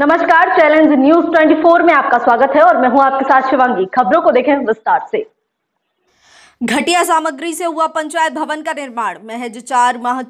नमस्कार challenge news 24 में आपका स्वागत है और मैं हूं आपके साथ शिवांगी खबरों को देखें विस्तार से घटिया सामग्री से हुआ पंचायत भवन का निर्माण महज चार माह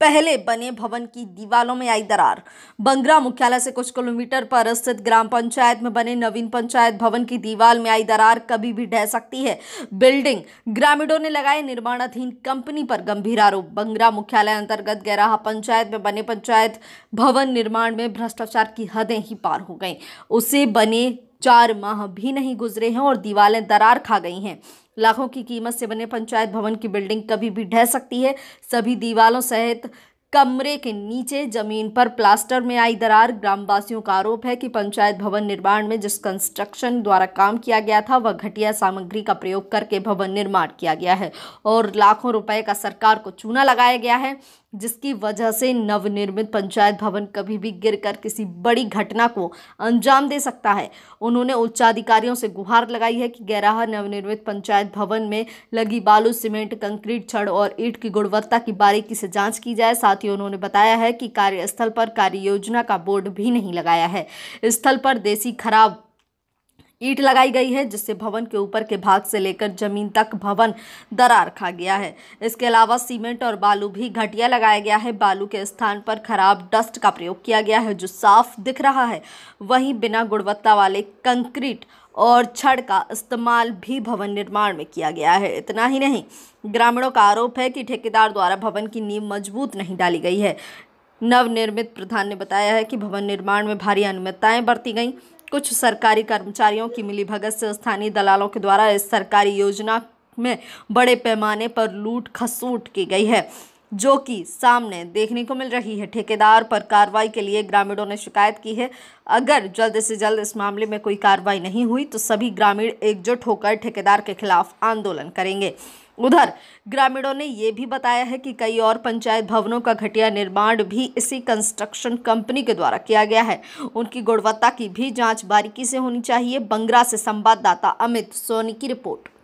पहले बने भवन की दीवालों में आई दरार बंगरा मुख्यालय से कुछ किलोमीटर पर स्थित ग्राम पंचायत में बने नवीन पंचायत भवन की दीवार में आई दरार कभी भी ढह सकती है बिल्डिंग ग्रामीणों ने लगाए निर्माणाधीन कंपनी पर गंभीर आरोप बंगरा मुख्यालय अंतर्गत गैराहा पंचायत में बने पंचायत भवन निर्माण में भ्रष्टाचार की हदें ही पार हो गई उसे बने चार माह भी नहीं गुजरे हैं और दीवारें दरार खा गई हैं लाखों की कीमत से बने पंचायत भवन की बिल्डिंग कभी भी ढह सकती है सभी दीवारों सहित कमरे के नीचे जमीन पर प्लास्टर में आई दरार ग्रामवासियों का आरोप है कि पंचायत भवन निर्माण में जिस कंस्ट्रक्शन द्वारा काम किया गया था वह घटिया सामग्री का प्रयोग करके भवन निर्माण किया गया है और लाखों रुपए का सरकार को चूना लगाया गया है जिसकी वजह से नवनिर्मित पंचायत भवन कभी भी गिरकर किसी बड़ी घटना को अंजाम दे सकता है उन्होंने उच्चाधिकारियों से गुहार लगाई है कि गैराह नवनिर्मित पंचायत भवन में लगी बालू सीमेंट कंक्रीट छड़ और ईट की गुणवत्ता की बारीकी से जांच की जाए साथ ही उन्होंने बताया है कि कार्यस्थल पर कार्य योजना का बोर्ड भी नहीं लगाया है स्थल पर देसी खराब ईट लगाई गई है जिससे भवन के ऊपर के भाग से लेकर जमीन तक भवन दरा रखा गया है इसके अलावा सीमेंट और बालू भी घटिया लगाया गया है बालू के स्थान पर खराब डस्ट का प्रयोग किया गया है जो साफ दिख रहा है वहीं बिना गुणवत्ता वाले कंक्रीट और छड़ का इस्तेमाल भी भवन निर्माण में किया गया है इतना ही नहीं ग्रामीणों का आरोप है कि ठेकेदार द्वारा भवन की नींव मजबूत नहीं डाली गई है नवनिर्मित प्रधान ने बताया है कि भवन निर्माण में भारी अनियमितताएँ बरती गईं कुछ सरकारी कर्मचारियों की मिलीभगत से स्थानीय दलालों के द्वारा इस सरकारी योजना में बड़े पैमाने पर लूट खसूट की गई है जो कि सामने देखने को मिल रही है ठेकेदार पर कार्रवाई के लिए ग्रामीणों ने शिकायत की है अगर जल्द से जल्द इस मामले में कोई कार्रवाई नहीं हुई तो सभी ग्रामीण एकजुट होकर ठेकेदार के खिलाफ आंदोलन करेंगे उधर ग्रामीणों ने यह भी बताया है कि कई और पंचायत भवनों का घटिया निर्माण भी इसी कंस्ट्रक्शन कंपनी के द्वारा किया गया है उनकी गुणवत्ता की भी जांच बारीकी से होनी चाहिए बंगरा से संवाददाता अमित सोनी की रिपोर्ट